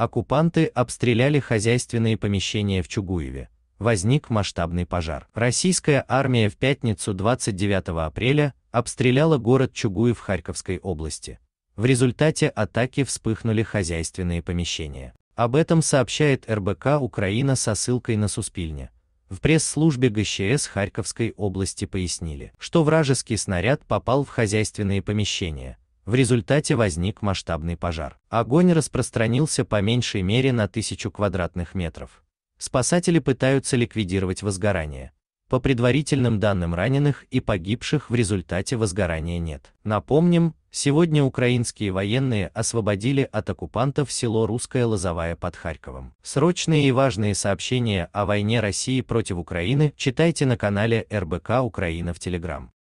Оккупанты обстреляли хозяйственные помещения в Чугуеве. Возник масштабный пожар. Российская армия в пятницу 29 апреля обстреляла город Чугуев Харьковской области. В результате атаки вспыхнули хозяйственные помещения. Об этом сообщает РБК Украина со ссылкой на Суспильня. В пресс-службе ГЧС Харьковской области пояснили, что вражеский снаряд попал в хозяйственные помещения, в результате возник масштабный пожар. Огонь распространился по меньшей мере на тысячу квадратных метров. Спасатели пытаются ликвидировать возгорание. По предварительным данным раненых и погибших в результате возгорания нет. Напомним, сегодня украинские военные освободили от оккупантов село Русское Лозовая под Харьковом. Срочные и важные сообщения о войне России против Украины читайте на канале РБК Украина в Телеграм.